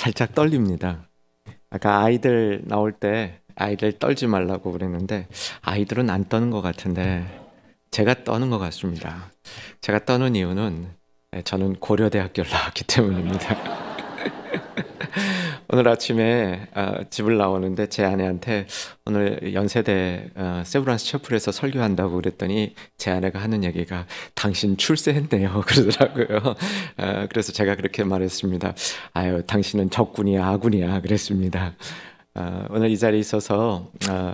살짝 떨립니다. 아까 아이들 나올 때 아이들 떨지 말라고 그랬는데 아이들은 안 떠는 것 같은데 제가 떠는 것 같습니다. 제가 떠는 이유는 네, 저는 고려대학교를 나왔기 때문입니다. 오늘 아침에 어, 집을 나오는데 제 아내한테 오늘 연세대 어, 세브란스 채플에서 설교한다고 그랬더니 제 아내가 하는 얘기가 당신 출세했네요 그러더라고요. 어, 그래서 제가 그렇게 말했습니다. 아유 당신은 적군이야 아군이야 그랬습니다. 오늘 이 자리에 있어서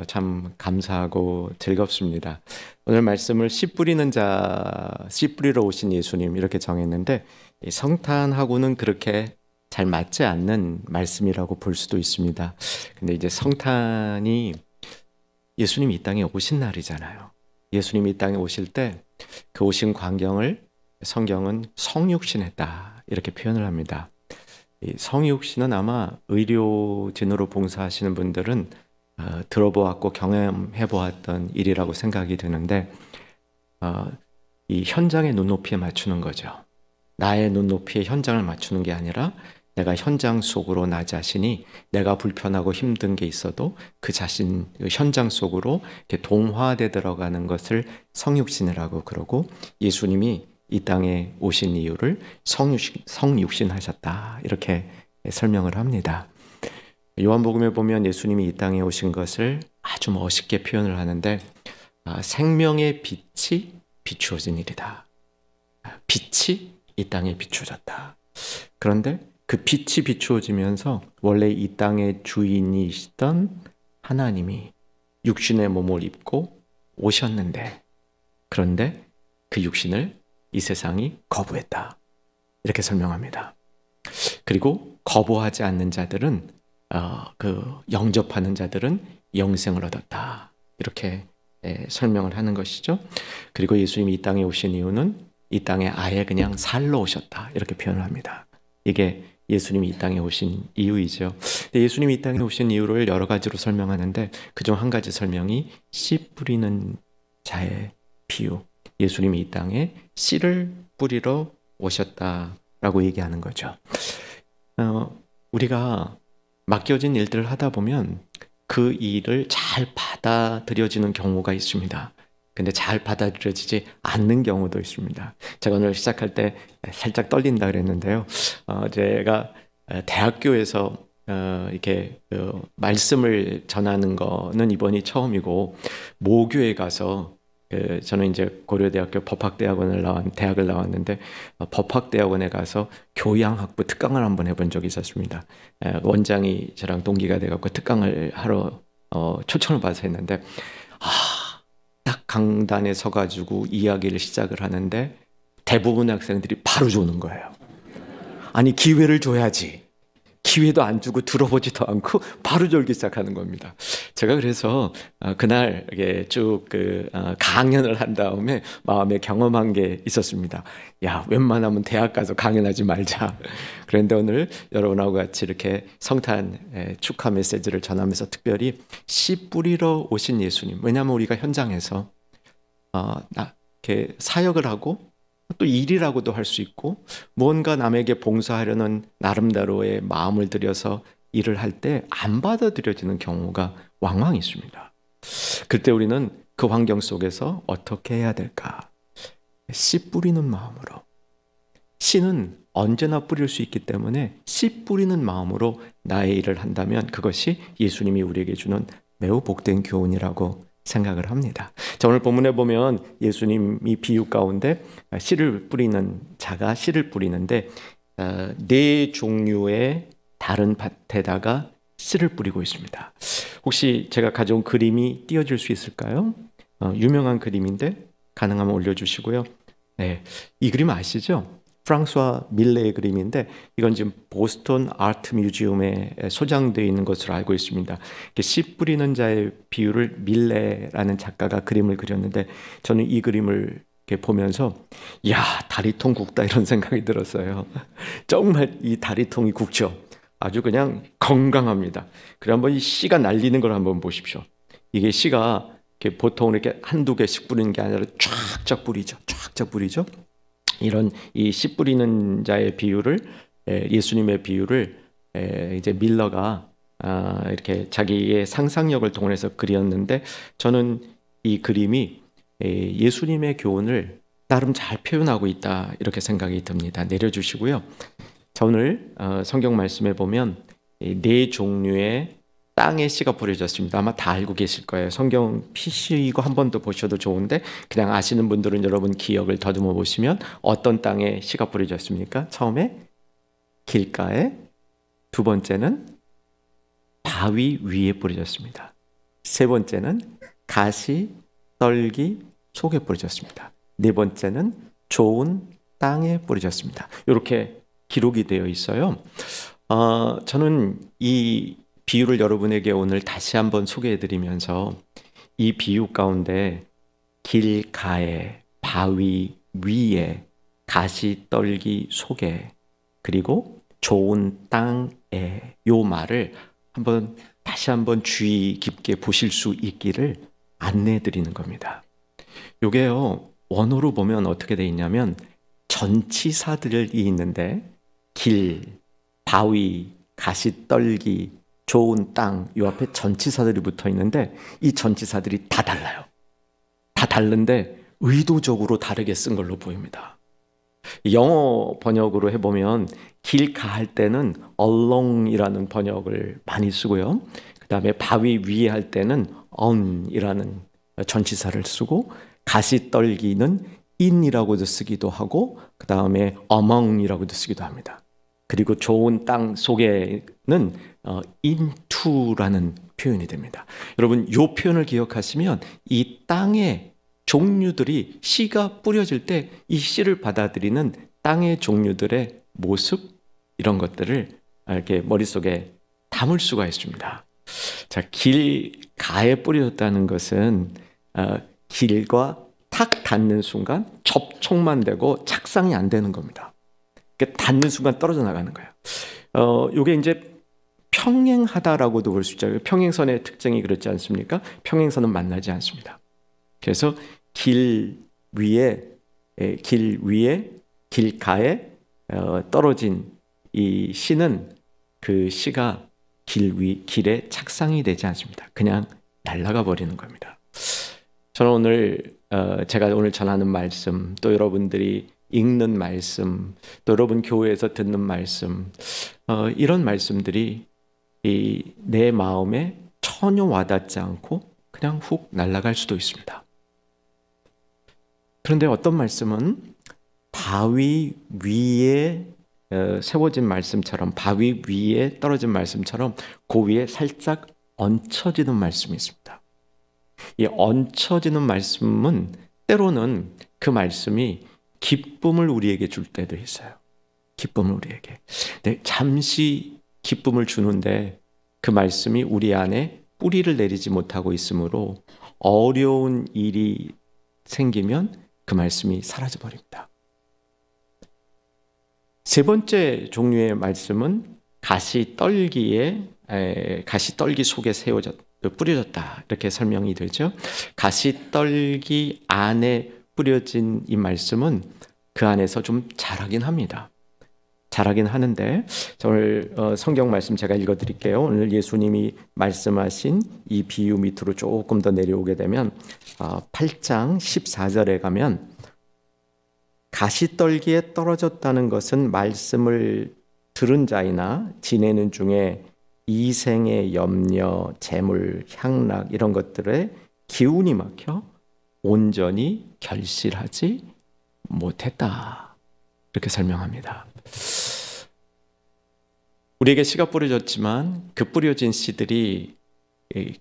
참 감사하고 즐겁습니다. 오늘 말씀을 씨 뿌리는 자, 씨 뿌리러 오신 예수님 이렇게 정했는데 이 성탄하고는 그렇게 잘 맞지 않는 말씀이라고 볼 수도 있습니다. 근데 이제 성탄이 예수님 이 땅에 오신 날이잖아요. 예수님 이 땅에 오실 때 그 오신 광경을 성경은 성육신했다 이렇게 표현을 합니다. 성육신은 아마 의료진으로 봉사하시는 분들은 어, 들어보았고 경험해 보았던 일이라고 생각이 드는데 어, 이 현장의 눈높이에 맞추는 거죠. 나의 눈높이에 현장을 맞추는 게 아니라 내가 현장 속으로 나 자신이 내가 불편하고 힘든 게 있어도 그 자신 그 현장 속으로 동화돼 들어가는 것을 성육신이라고 그러고 예수님이 이 땅에 오신 이유를 성육신, 성육신하셨다 이렇게 설명을 합니다. 요한복음에 보면 예수님이 이 땅에 오신 것을 아주 멋있게 표현을 하는데 아, 생명의 빛이 비추어진 일이다. 빛이 이 땅에 비추어졌다. 그런데 그 빛이 비추어지면서 원래 이 땅의 주인이시던 하나님이 육신의 몸을 입고 오셨는데 그런데 그 육신을 이 세상이 거부했다. 이렇게 설명합니다. 그리고 거부하지 않는 자들은 어, 그 영접하는 자들은 영생을 얻었다. 이렇게 예, 설명을 하는 것이죠. 그리고 예수님이 이 땅에 오신 이유는 이 땅에 아예 그냥 살러 오셨다. 이렇게 표현을 합니다. 이게 예수님이 이 땅에 오신 이유이죠. 예수님이 이 땅에 오신 이유를 여러 가지로 설명하는데 그 중 한 가지 설명이 씨 뿌리는 자의 비유. 예수님이 이 땅에 씨를 뿌리러 오셨다라고 얘기하는 거죠. 어, 우리가 맡겨진 일들을 하다 보면 그 일을 잘 받아들여지는 경우가 있습니다. 근데 잘 받아들여지지 않는 경우도 있습니다. 제가 오늘 시작할 때 살짝 떨린다 그랬는데요. 어, 제가 어, 대학교에서 어, 이렇게 어, 말씀을 전하는 거는 이번이 처음이고 모교에 가서 그 저는 이제 고려대학교 법학대학원을 나왔 대학을 나왔는데 어, 법학대학원에 가서 교양학부 특강을 한번 해본 적이 있었습니다. 원장이 저랑 동기가 돼갖고 특강을 하러 어, 초청을 받아서 했는데 아딱 강단에 서가지고 이야기를 시작을 하는데 대부분의 학생들이 바로 조는 거예요. 아니, 기회를 줘야지. 기회도 안 주고 들어보지도 않고 바로 졸기 시작하는 겁니다. 제가 그래서 아, 그날 쭉그 아, 강연을 한 다음에 마음에 경험한 게 있었습니다. 야, 웬만하면 대학 가서 강연하지 말자. 그런데 오늘 여러분하고 같이 이렇게 성탄 예, 축하 메시지를 전하면서 특별히 씨 뿌리러 오신 예수님. 왜냐하면 우리가 현장에서 어, 이렇게 사역을 하고 또 일이라고도 할 수 있고 무언가 남에게 봉사하려는 나름대로의 마음을 들여서 일을 할 때 안 받아들여지는 경우가 왕왕 있습니다. 그때 우리는 그 환경 속에서 어떻게 해야 될까? 씨 뿌리는 마음으로. 씨는 언제나 뿌릴 수 있기 때문에 씨 뿌리는 마음으로 나의 일을 한다면 그것이 예수님이 우리에게 주는 매우 복된 교훈이라고 생각을 합니다. 자, 오늘 본문에 보면 예수님이 비유 가운데 씨를 뿌리는 자가 씨를 뿌리는데 어, 네 종류의 다른 밭에다가 씨를 뿌리고 있습니다. 혹시 제가 가져온 그림이 띄워질 수 있을까요? 어, 유명한 그림인데 가능하면 올려주시고요. 네, 이 그림 아시죠? 프랑스와 밀레의 그림인데 이건 지금 보스턴 아트 뮤지엄에 소장되어 있는 것으로 알고 있습니다. 씨 뿌리는 자의 비유를 밀레라는 작가가 그림을 그렸는데 저는 이 그림을 이렇게 보면서 야 다리통 굵다 이런 생각이 들었어요. 정말 이 다리통이 굵죠. 아주 그냥 건강합니다. 그래 한번 이 씨가 날리는 걸 한번 보십시오. 이게 씨가 이렇게 보통 이렇게 한두 개씩 뿌리는 게 아니라 쫙쫙 뿌리죠. 쫙쫙 뿌리죠. 이런 이 씨 뿌리는 자의 비유를 예, 예수님의 비유를 예, 이제 밀러가 아, 이렇게 자기의 상상력을 동원해서 그렸는데 저는 이 그림이 예, 예수님의 교훈을 나름 잘 표현하고 있다 이렇게 생각이 듭니다. 내려주시고요. 저는 어, 성경 말씀에 보면 네 종류의 땅에 씨가 뿌려졌습니다. 아마 다 알고 계실 거예요. 성경 피 c 이고한번 더 보셔도 좋은데 그냥 아시는 분들은 여러분 기억을 더듬어 보시면 어떤 땅에 씨가 뿌려졌습니까? 처음에 길가에 두 번째는 바위 위에 뿌려졌습니다. 세 번째는 가시, 떨기 속에 뿌려졌습니다. 네 번째는 좋은 땅에 뿌려졌습니다. 이렇게 기록이 되어 있어요. 어, 저는 이 비유를 여러분에게 오늘 다시 한번 소개해 드리면서 이 비유 가운데 길가에 바위 위에 가시 떨기 속에 그리고 좋은 땅에 요 말을 한번 다시 한번 주의 깊게 보실 수 있기를 안내해 드리는 겁니다. 요게요. 원어로 보면 어떻게 돼 있냐면 전치사들이 있는데 길, 바위, 가시 떨기, 좋은 땅, 요 앞에 전치사들이 붙어 있는데 이 전치사들이 다 달라요. 다 다른데 의도적으로 다르게 쓴 걸로 보입니다. 영어 번역으로 해보면 길 가할 때는 along이라는 번역을 많이 쓰고요. 그 다음에 바위 위에 할 때는 on이라는 전치사를 쓰고 가시 떨기는 in이라고도 쓰기도 하고 그 다음에 among이라고도 쓰기도 합니다. 그리고 좋은 땅 속에는 어, 인투라는 표현이 됩니다. 여러분 요 표현을 기억하시면 이 땅의 종류들이 씨가 뿌려질 때 이 씨를 받아들이는 땅의 종류들의 모습 이런 것들을 이렇게 머릿속에 담을 수가 있습니다. 자, 길 가에 뿌려졌다는 것은 어, 길과 탁 닿는 순간 접촉만 되고 착상이 안 되는 겁니다. 그 닿는 순간 떨어져 나가는 거예요. 어, 요게 이제 평행하다라고도 볼 수 있죠. 평행선의 특징이 그렇지 않습니까? 평행선은 만나지 않습니다. 그래서 길 위에 예, 길 위에 길가에 어, 떨어진 이 씨는 그 씨가 길 위, 길에 착상이 되지 않습니다. 그냥 날아가 버리는 겁니다. 저는 오늘 어, 제가 오늘 전하는 말씀 또 여러분들이 읽는 말씀 또 여러분 교회에서 듣는 말씀 어, 이런 말씀들이 이내 마음에 전혀 와닿지 않고 그냥 훅 날아갈 수도 있습니다. 그런데 어떤 말씀은 바위 위에 어, 세워진 말씀처럼 바위 위에 떨어진 말씀처럼 그 위에 살짝 얹혀지는 말씀이 있습니다. 이 얹혀지는 말씀은 때로는 그 말씀이 기쁨을 우리에게 줄 때도 있어요. 기쁨을 우리에게. 네, 잠시 기쁨을 주는데 그 말씀이 우리 안에 뿌리를 내리지 못하고 있으므로 어려운 일이 생기면 그 말씀이 사라져 버립니다. 세 번째 종류의 말씀은 가시 떨기에 가시 떨기 속에 세워졌 뿌려졌다 이렇게 설명이 되죠. 가시 떨기 안에 뿌려진 이 말씀은 그 안에서 좀 자라긴 합니다. 잘하긴 하는데 오늘 어, 성경 말씀 제가 읽어드릴게요. 오늘 예수님이 말씀하신 이 비유 밑으로 조금 더 내려오게 되면 8장 어, 14절에 가면 가시떨기에 떨어졌다는 것은 말씀을 들은 자이나 지내는 중에 이생의 염려, 재물, 향락 이런 것들에 기운이 막혀 온전히 결실하지 못했다. 이렇게 설명합니다. 우리에게 씨가 뿌려졌지만 그 뿌려진 씨들이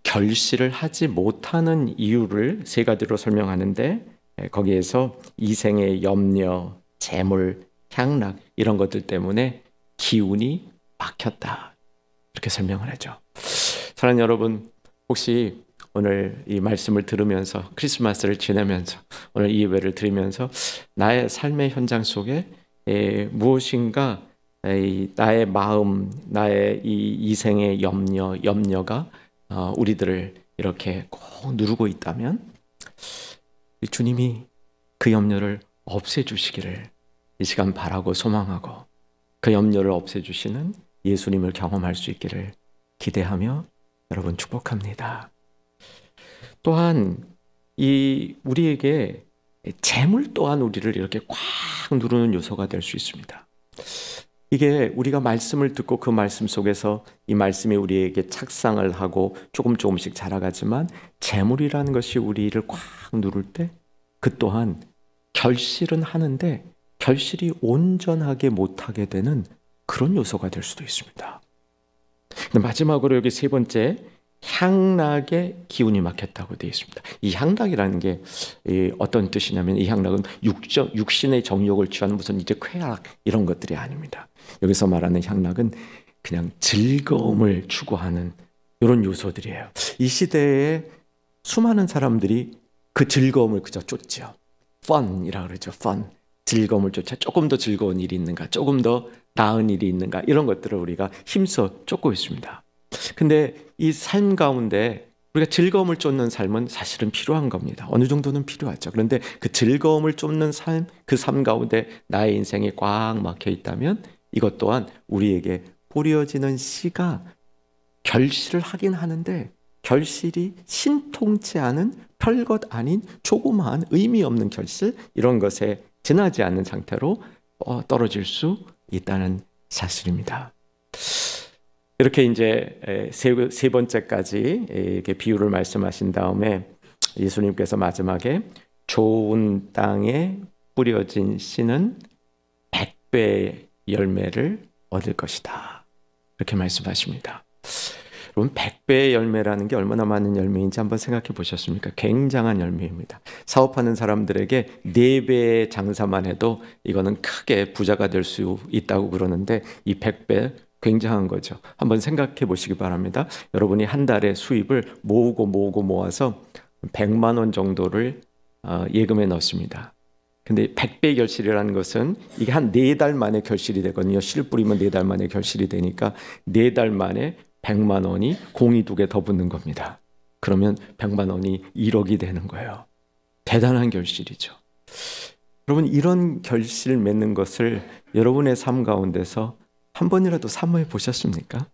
결실을 하지 못하는 이유를 세 가지로 설명하는데 예, 거기에서 이생의 염려, 재물, 향락 이런 것들 때문에 기운이 막혔다. 이렇게 설명을 하죠. 사랑 여러분, 혹시 오늘 이 말씀을 들으면서 크리스마스를 지내면서 오늘 이 예배를 드리면서 나의 삶의 현장 속에 무엇인가 나의 마음, 나의 이 이생의 염려, 염려가 어, 우리들을 이렇게 꼭 누르고 있다면 주님이 그 염려를 없애주시기를 이 시간 바라고 소망하고 그 염려를 없애주시는 예수님을 경험할 수 있기를 기대하며 여러분 축복합니다. 또한 이 우리에게 재물 또한 우리를 이렇게 꽉 누르는 요소가 될 수 있습니다. 이게 우리가 말씀을 듣고 그 말씀 속에서 이 말씀이 우리에게 착상을 하고 조금 조금씩 자라가지만 재물이라는 것이 우리를 꽉 누를 때 그 또한 결실은 하는데 결실이 온전하게 못하게 되는 그런 요소가 될 수도 있습니다. 마지막으로 여기 세 번째 향락의 기운이 막혔다고 되어 있습니다. 이 향락이라는 게 어떤 뜻이냐면 이 향락은 육정, 육신의 정욕을 취하 무슨 이제 쾌락 이런 것들이 아닙니다. 여기서 말하는 향락은 그냥 즐거움을 추구하는 이런 요소들이에요. 이 시대에 수많은 사람들이 그 즐거움을 그저 쫓지 fun이라 그러죠. fun. 즐거움을 쫓아 조금 더 즐거운 일이 있는가, 조금 더 나은 일이 있는가 이런 것들을 우리가 힘써 쫓고 있습니다. 근데 이 삶 가운데 우리가 즐거움을 쫓는 삶은 사실은 필요한 겁니다. 어느 정도는 필요하죠. 그런데 그 즐거움을 쫓는 삶, 그 삶 가운데 나의 인생이 꽉 막혀 있다면 이것 또한 우리에게 뿌려지는 씨가 결실을 하긴 하는데 결실이 신통치 않은 별것 아닌 조그마한 의미 없는 결실 이런 것에 지나지 않는 상태로 어, 떨어질 수 있다는 사실입니다. 이렇게 이제 세, 세 번째까지 이렇게 비유를 말씀하신 다음에 예수님께서 마지막에 좋은 땅에 뿌려진 씨는 백배의 열매를 얻을 것이다. 이렇게 말씀하십니다. 여러분 1배의 열매라는 게 얼마나 많은 열매인지 한번 생각해 보셨습니까? 굉장한 열매입니다. 사업하는 사람들에게 4배의 장사만 해도 이거는 크게 부자가 될 수 있다고 그러는데 이1배 굉장한 거죠. 한번 생각해 보시기 바랍니다. 여러분이 한달에 수입을 모으고 모으고 모아서 100만 원 정도를 어, 예금에 넣습니다. 근데 100배 결실이라는 것은 이게 한 네 달 만에 결실이 되거든요. 실 뿌리면 네 달 만에 결실이 되니까 네 달 만에 100만 원이 공이 두 개 더 붙는 겁니다. 그러면 100만 원이 1억이 되는 거예요. 대단한 결실이죠. 여러분 이런 결실을 맺는 것을 여러분의 삶 가운데서 한 번이라도 사모해 보셨습니까?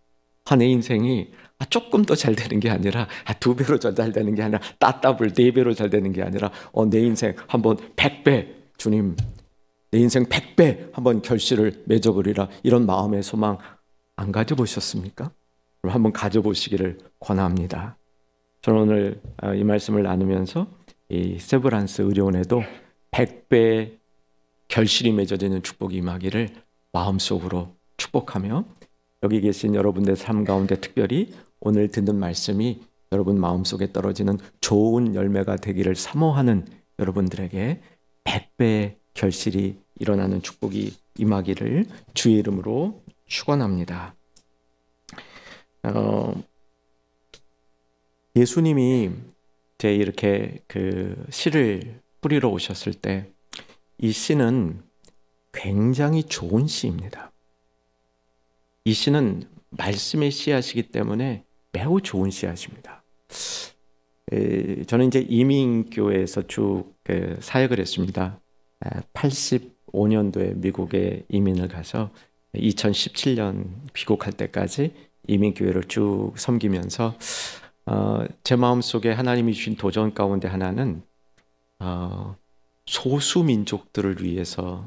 아, 내 인생이 조금 더 잘 되는 게 아니라 아, 두 배로 잘 되는 게 아니라 따따블 네 배로 잘 되는 게 아니라 어, 내 인생 한번 백배 주님 내 인생 백배 한번 결실을 맺어보리라 이런 마음의 소망 안 가져보셨습니까? 그럼 한번 가져보시기를 권합니다. 저는 오늘 아, 이 말씀을 나누면서 이 세브란스 의료원에도 100배 결실이 맺어지는 축복이 임하기를 마음속으로 축복하며 여기 계신 여러분의 삶 가운데 특별히 오늘 듣는 말씀이 여러분 마음속에 떨어지는 좋은 열매가 되기를 사모하는 여러분들에게 백배의 결실이 일어나는 축복이 임하기를 주의 이름으로 축원합니다. 어, 예수님이 제 이렇게 그 씨를 뿌리러 오셨을 때 이 씨는 굉장히 좋은 씨입니다. 이 씨는 말씀의 씨앗이기 때문에 매우 좋은 씨앗입니다. 에, 저는 이제 이민교회에서 쭉그 사역을 했습니다. 85년도에 미국에 이민을 가서 2017년 귀국할 때까지 이민교회를 쭉 섬기면서 어, 제 마음속에 하나님이 주신 도전 가운데 하나는 어, 소수 민족들을 위해서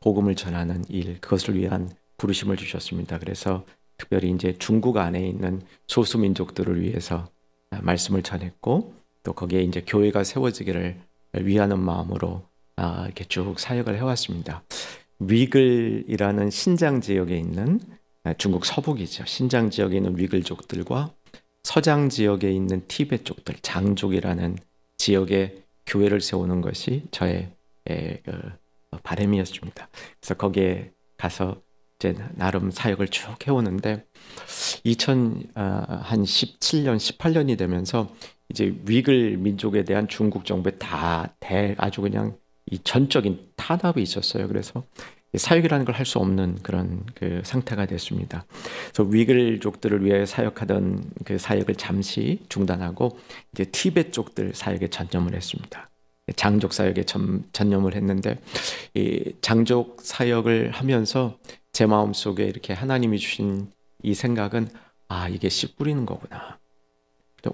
복음을 전하는 일 그것을 위한 부르심을 주셨습니다. 그래서 특별히 이제 중국 안에 있는 소수 민족들을 위해서 아, 말씀을 전했고 또 거기에 이제 교회가 세워지기를 위하는 마음으로 아, 이렇게 쭉 사역을 해왔습니다. 위글이라는 신장 지역에 있는 아, 중국 서북이죠. 신장 지역에 있는 위글족들과 서장 지역에 있는 티벳 족들, 장족이라는 지역에 교회를 세우는 것이 저의 어, 바램이었습니다. 그래서 거기에 가서 이제 나름 사역을 쭉 해오는데 2017년 아, 18년이 되면서 이제 위글 민족에 대한 중국 정부의 다 대 아주 그냥 이 전적인 탄압이 있었어요. 그래서 사역이라는 걸 할 수 없는 그런 그 상태가 됐습니다. 그래서 위글족들을 위해 사역하던 그 사역을 잠시 중단하고 이제 티벳 족들 사역에 전념을 했습니다. 장족 사역에 전, 전념을 했는데 이 장족 사역을 하면서 제 마음 속에 이렇게 하나님이 주신 이 생각은 아 이게 씨 뿌리는 거구나.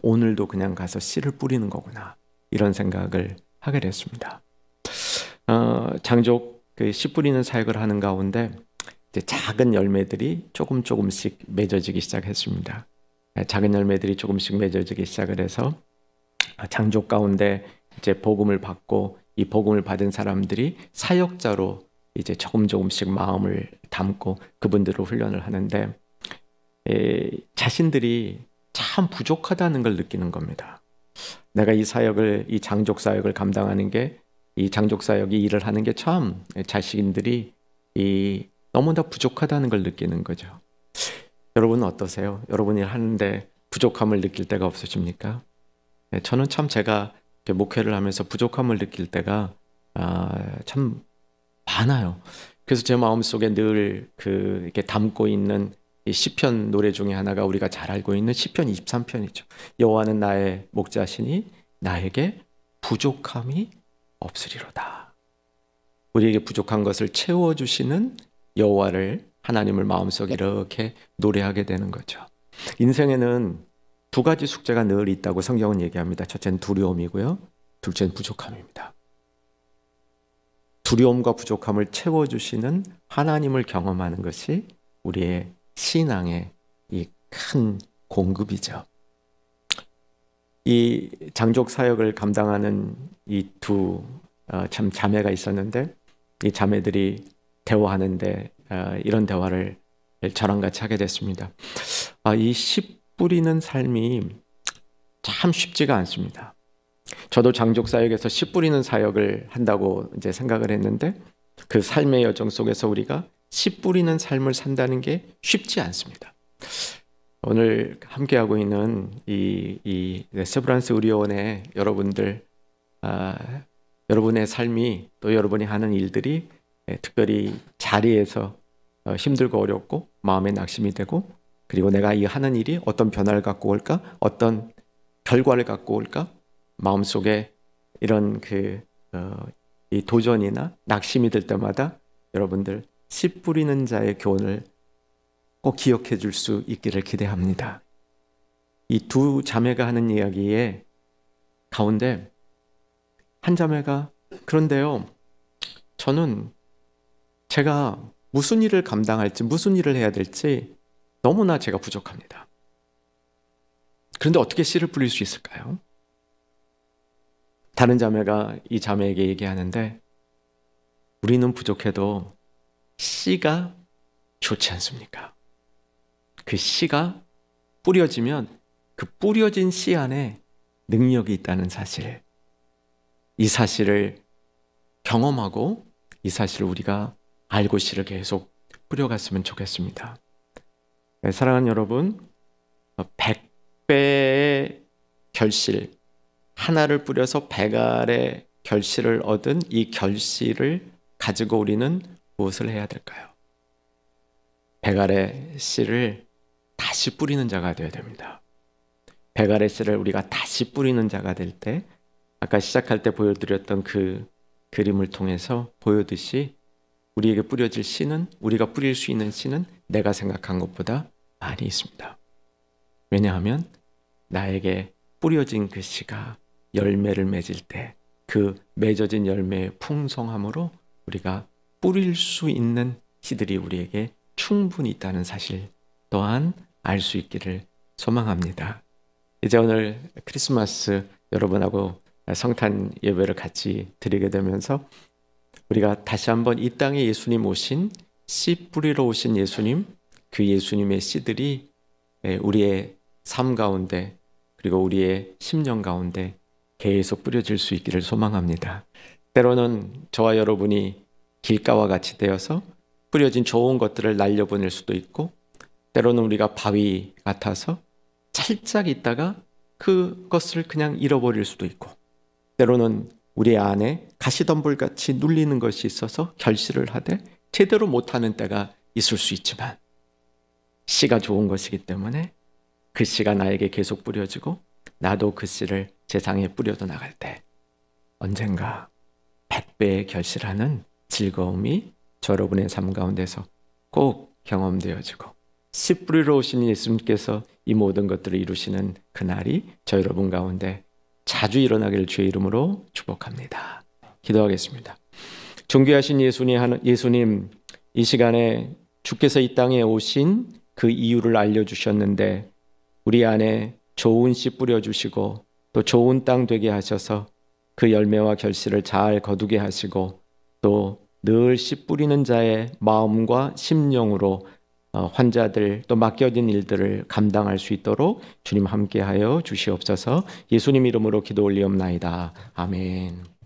오늘도 그냥 가서 씨를 뿌리는 거구나 이런 생각을 하게 됐습니다. 어, 장족 그 씨 뿌리는 사역을 하는 가운데 작은 열매들이 조금 조금씩 맺어지기 시작했습니다. 네, 작은 열매들이 조금씩 맺어지기 시작을 해서 장족 가운데 이제 복음을 받고 이 복음을 받은 사람들이 사역자로 이제 조금 조금씩 마음을 담고 그분들을 훈련을 하는데 에, 자신들이 참 부족하다는 걸 느끼는 겁니다. 내가 이 사역을 이 장족 사역을 감당하는 게 이 장족 사역이 일을 하는 게 참 자식인들이 이 너무나 부족하다는 걸 느끼는 거죠. 여러분 어떠세요? 여러분이 하는데 부족함을 느낄 때가 없으십니까? 네, 저는 참 제가 목회를 하면서 부족함을 느낄 때가 아, 참 많아요. 그래서 제 마음속에 늘 그 이렇게 담고 있는 시편 노래 중에 하나가 우리가 잘 알고 있는 시편 23편이죠. 여호와는 나의 목자시니 나에게 부족함이 없으리로다. 우리에게 부족한 것을 채워 주시는 여호와를 하나님을 마음속에 이렇게 노래하게 되는 거죠. 인생에는 두 가지 숙제가 늘 있다고 성경은 얘기합니다. 첫째는 두려움이고요. 둘째는 부족함입니다. 두려움과 부족함을 채워주시는 하나님을 경험하는 것이 우리의 신앙의 이 큰 공급이죠. 이 장족 사역을 감당하는 이 두참 어, 자매가 있었는데 이 자매들이 대화하는데 어, 이런 대화를 저랑 같이 하게 됐습니다. 아, 이씨 뿌리는 삶이 참 쉽지가 않습니다. 저도 장족 사역에서 씨 뿌리는 사역을 한다고 이제 생각을 했는데 그 삶의 여정 속에서 우리가 씨 뿌리는 삶을 산다는 게 쉽지 않습니다. 오늘 함께하고 있는 이, 이 세브란스 의료원의 여러분들 아, 여러분의 삶이 또 여러분이 하는 일들이 예, 특별히 자리에서 어, 힘들고 어렵고 마음의 낙심이 되고 그리고 내가 이 하는 일이 어떤 변화를 갖고 올까 어떤 결과를 갖고 올까 마음속에 이런 그, 어, 도전이나 낙심이 될 때마다 여러분들 씨 뿌리는 자의 교훈을 꼭 기억해 줄 수 있기를 기대합니다. 이 두 자매가 하는 이야기에 가운데 한 자매가 그런데요, 저는 제가 무슨 일을 감당할지, 무슨 일을 해야 될지 너무나 제가 부족합니다. 그런데 어떻게 씨를 뿌릴 수 있을까요? 다른 자매가 이 자매에게 얘기하는데 우리는 부족해도 씨가 좋지 않습니까? 그 씨가 뿌려지면 그 뿌려진 씨 안에 능력이 있다는 사실. 이 사실을 경험하고 이 사실을 우리가 알고 씨를 계속 뿌려갔으면 좋겠습니다. 네, 사랑하는 여러분, 100배의 결실, 하나를 뿌려서 배갈의 결실을 얻은 이 결실을 가지고 우리는 무엇을 해야 될까요? 배갈의 씨를 다시 뿌리는 자가 되어야 됩니다. 배갈의 씨를 우리가 다시 뿌리는 자가 될 때 아까 시작할 때 보여드렸던 그 그림을 통해서 보여듯이 우리에게 뿌려질 씨는 우리가 뿌릴 수 있는 씨는 내가 생각한 것보다 많이 있습니다. 왜냐하면 나에게 뿌려진 그 씨가 열매를 맺을 때 그 맺어진 열매의 풍성함으로 우리가 뿌릴 수 있는 씨들이 우리에게 충분히 있다는 사실 또한 알 수 있기를 소망합니다. 이제 오늘 크리스마스 여러분하고 성탄 예배를 같이 드리게 되면서 우리가 다시 한번 이 땅에 예수님 오신 씨 뿌리로 오신 예수님 그 예수님의 씨들이 예, 우리의 삶 가운데 그리고 우리의 심령 가운데 계속 뿌려질 수 있기를 소망합니다. 때로는 저와 여러분이 길가와 같이 되어서 뿌려진 좋은 것들을 날려보낼 수도 있고 때로는 우리가 바위 같아서 살짝 있다가 그것을 그냥 잃어버릴 수도 있고 때로는 우리 안에 가시덤불같이 눌리는 것이 있어서 결실을 하되 제대로 못하는 때가 있을 수 있지만 씨가 좋은 것이기 때문에 그 씨가 나에게 계속 뿌려지고 나도 그 씨를 세상에 뿌려도 나갈 때 언젠가 백배의 결실하는 즐거움이 여러분의 삶 가운데서 꼭 경험되어지고 씨뿌리로 오신 예수님께서 이 모든 것들을 이루시는 그날이 저 여러분 가운데 자주 일어나기를 주의 이름으로 축복합니다. 기도하겠습니다. 존귀하신 예수님 이 시간에 주께서 이 땅에 오신 그 이유를 알려주셨는데 우리 안에 좋은 씨 뿌려주시고 또 좋은 땅 되게 하셔서 그 열매와 결실을 잘 거두게 하시고 또 늘 씨 뿌리는 자의 마음과 심령으로 어, 환자들 또 맡겨진 일들을 감당할 수 있도록 주님 함께하여 주시옵소서 예수님 이름으로 기도 올리옵나이다. 아멘.